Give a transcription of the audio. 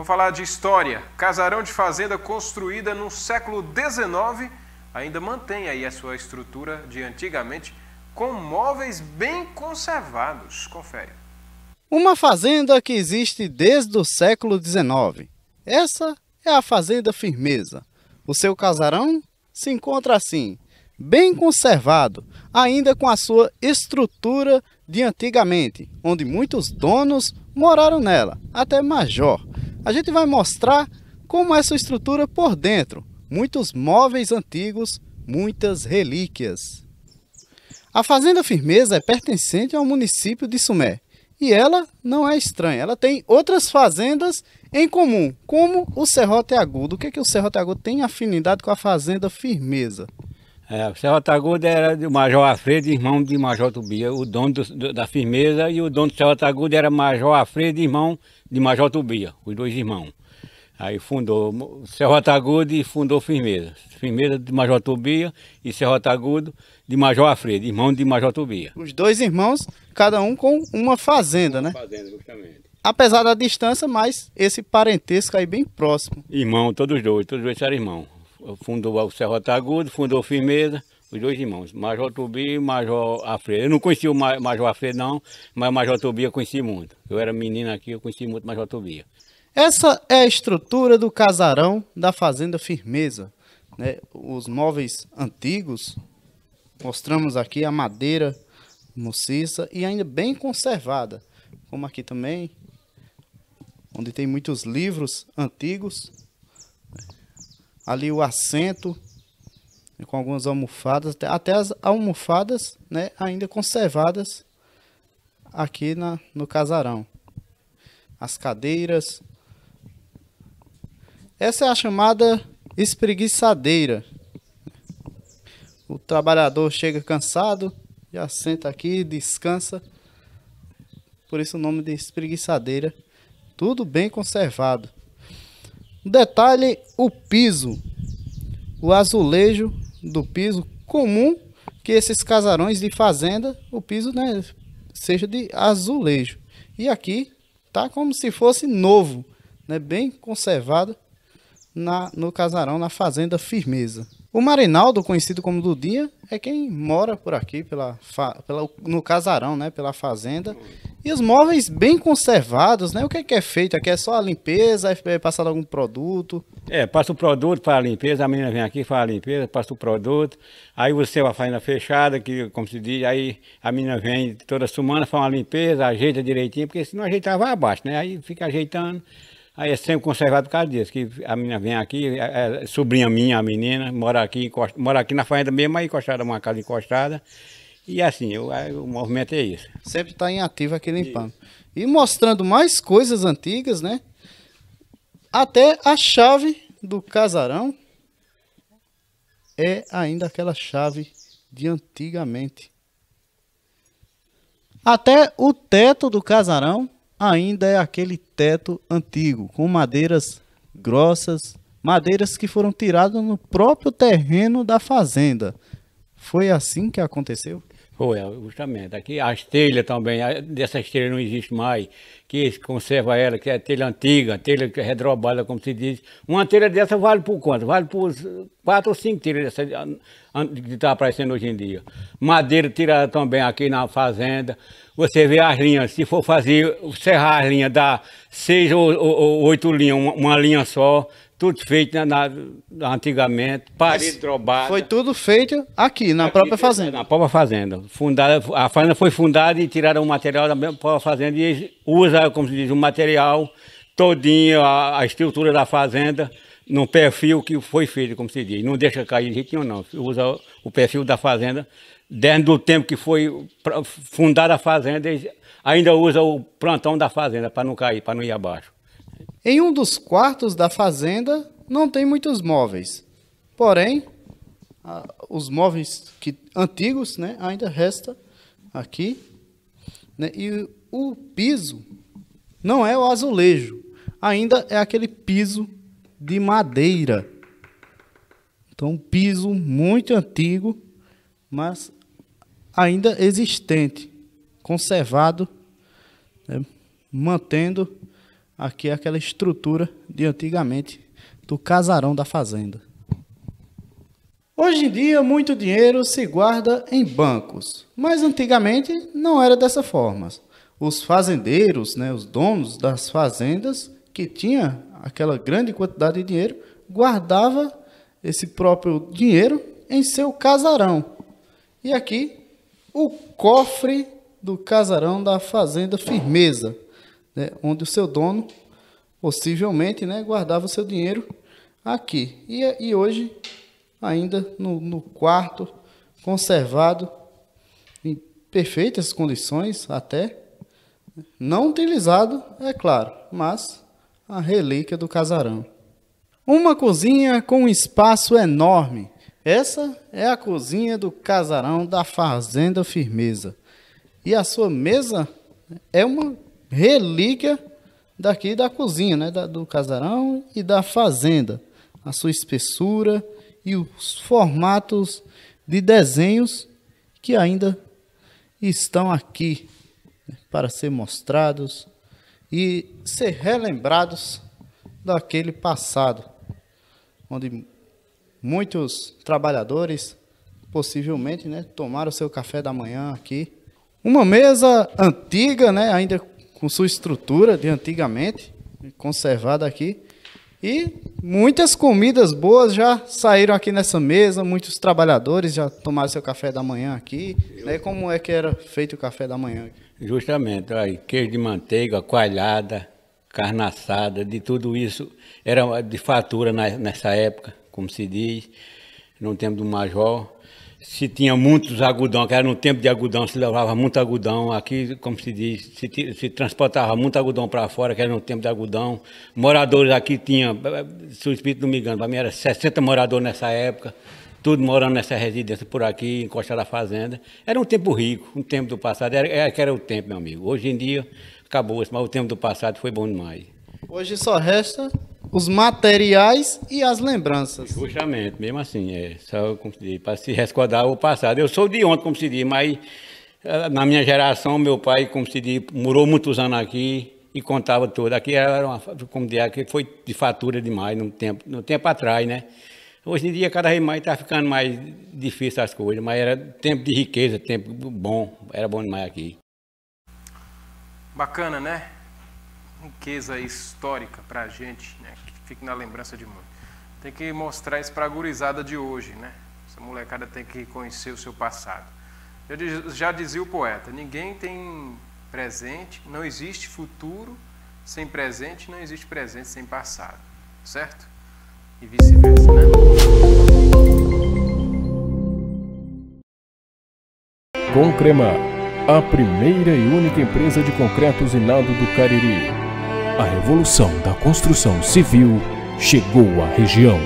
Vamos falar de história. Casarão de fazenda construída no século XIX ainda mantém aí a sua estrutura de antigamente com móveis bem conservados. Confere. Uma fazenda que existe desde o século XIX. Essa é a Fazenda Firmeza. O seu casarão se encontra assim, bem conservado, ainda com a sua estrutura de antigamente, onde muitos donos moraram nela, até major a gente vai mostrar como é essa estrutura por dentro. Muitos móveis antigos, muitas relíquias. A Fazenda Firmeza é pertencente ao município de Sumé. E ela não é estranha, ela tem outras fazendas em comum, como o Serrote Agudo. O que é que o Serrote Agudo tem afinidade com a Fazenda Firmeza? É, o Serrote Agudo era do Major Alfredo, irmão de Major Tubia, o dono do, da Firmeza, e o dono do Serrote Agudo era Major Alfredo, irmão de Major Tubia, os dois irmãos. Aí fundou Serro Agudo e fundou Firmeza. Firmeza de Major Tubia e Serro Agudo de Major Alfredo, irmão de Major Tubia. Os dois irmãos, cada um com uma fazenda, né? uma né? Fazenda, justamente. Apesar da distância, mas esse parentesco aí bem próximo. Irmão, todos dois, todos dois eram irmãos. Fundou o Serro Agudo, fundou Firmeza, os dois irmãos, Major Tubia e Major Afredo. Eu não conheci o Major Afredo não, mas o Major Tubia eu conheci muito. Eu era menino aqui, eu conheci muito o Major Tubia. Essa é a estrutura do casarão da Fazenda Firmeza. Né? Os móveis antigos, mostramos aqui a madeira maciça e ainda bem conservada. Como aqui também, onde tem muitos livros antigos. Ali o assento com algumas almofadas, até as almofadas né, ainda conservadas aqui na, no casarão. As cadeiras. Essa é a chamada espreguiçadeira. O trabalhador chega cansado, já senta aqui, descansa. Por isso o nome de espreguiçadeira. Tudo bem conservado. detalhe, o piso. O azulejo do piso comum que esses casarões de fazenda, o piso né, seja de azulejo. E aqui tá como se fosse novo, né, bem conservado na, no casarão, na fazenda Firmeza. O Marinaldo, conhecido como Dudinha, é quem mora por aqui, pela, pela, no casarão, né? Pela fazenda. E os móveis bem conservados, né? O que é, que é feito aqui? É só a limpeza, é, é passado algum produto? É, passa o produto para a limpeza, a menina vem aqui, faz a limpeza, passa o produto. Aí você vai fazendo a fechada, que, como se diz, aí a menina vem toda semana, faz uma limpeza, ajeita direitinho, porque se não ajeitar vai abaixo, né? Aí fica ajeitando. Aí é sempre conservado por causa disso, que a menina vem aqui, é, é sobrinha minha, a menina, mora aqui, encosta, mora aqui na fazenda mesmo, aí encostada, uma casa encostada. E assim, eu, é, o movimento é isso. Sempre está em ativo aqui limpando. E mostrando mais coisas antigas, né? Até a chave do casarão é ainda aquela chave de antigamente. Até o teto do casarão ainda é aquele teto antigo, com madeiras grossas, madeiras que foram tiradas no próprio terreno da fazenda. Foi assim que aconteceu? Foi, é, justamente. Aqui a telhas também, dessas telhas não existe mais, que conserva ela, que é telha antiga, telha é redrobada, como se diz. Uma telha dessa vale por quanto? Vale por quatro ou cinco telhas dessa que está aparecendo hoje em dia. Madeira tirada também aqui na fazenda. Você vê as linhas, se for fazer, serrar as linhas, dá seis ou, ou, ou oito linhas, uma, uma linha só. Tudo feito né, na, na, antigamente, parede Foi tudo feito aqui, na aqui, própria fazenda. Na própria fazenda. Fundada, a fazenda foi fundada e tiraram o material da própria fazenda e usa, como se diz, o material todinho, a, a estrutura da fazenda, no perfil que foi feito, como se diz. Não deixa cair de jeito nenhum, não. Usa o perfil da fazenda. Dentro do tempo que foi fundada a fazenda, ainda usa o plantão da fazenda para não cair, para não ir abaixo. Em um dos quartos da fazenda não tem muitos móveis, porém os móveis que, antigos né, ainda resta aqui né, e o piso não é o azulejo, ainda é aquele piso de madeira. Então, um piso muito antigo, mas ainda existente, conservado, né, mantendo Aqui é aquela estrutura de antigamente do casarão da fazenda. Hoje em dia, muito dinheiro se guarda em bancos, mas antigamente não era dessa forma. Os fazendeiros, né, os donos das fazendas que tinha aquela grande quantidade de dinheiro, guardava esse próprio dinheiro em seu casarão. E aqui o cofre do casarão da fazenda Firmeza né, onde o seu dono possivelmente né, guardava o seu dinheiro aqui. E, e hoje, ainda no, no quarto, conservado, em perfeitas condições até, não utilizado, é claro, mas a relíquia do casarão. Uma cozinha com um espaço enorme. Essa é a cozinha do casarão da Fazenda Firmeza. E a sua mesa né, é uma relíquia daqui da cozinha, né, da, do casarão e da fazenda. A sua espessura e os formatos de desenhos que ainda estão aqui né, para ser mostrados e ser relembrados daquele passado, onde muitos trabalhadores possivelmente né, tomaram seu café da manhã aqui. Uma mesa antiga, né, ainda com sua estrutura de antigamente, conservada aqui. E muitas comidas boas já saíram aqui nessa mesa, muitos trabalhadores já tomaram seu café da manhã aqui. Né? Como é que era feito o café da manhã? Justamente, aí, queijo de manteiga, coalhada, carne assada, de tudo isso. Era de fatura nessa época, como se diz, no tempo do major se tinha muitos agudão, que era no tempo de agudão, se levava muito agudão, aqui, como se diz, se, se transportava muito agudão para fora, que era no tempo de agudão. Moradores aqui tinha, se o espírito não me engano, para mim era 60 moradores nessa época, tudo morando nessa residência por aqui, encostada à fazenda. Era um tempo rico, um tempo do passado, era, era, era o tempo, meu amigo. Hoje em dia, acabou mas o tempo do passado foi bom demais. Hoje só resta os materiais e as lembranças. Justamente, mesmo assim, é só para se resguardar o passado. Eu sou de ontem, como se diz, mas eh, na minha geração, meu pai, como se diz, morou muitos anos aqui e contava tudo. Aqui era uma, como diz, aqui foi de fatura demais no tempo, no tempo atrás, né? Hoje em dia, cada vez mais está ficando mais difícil as coisas, mas era tempo de riqueza, tempo bom, era bom demais aqui. Bacana, né? riqueza histórica para a gente, né? que fique na lembrança de muito. Tem que mostrar isso para a gurizada de hoje, né? Essa molecada tem que conhecer o seu passado. já dizia o poeta: ninguém tem presente, não existe futuro sem presente, não existe presente sem passado, certo? E vice-versa, né? Concrema, a primeira e única empresa de concreto usinado do Cariri a revolução da construção civil chegou à região.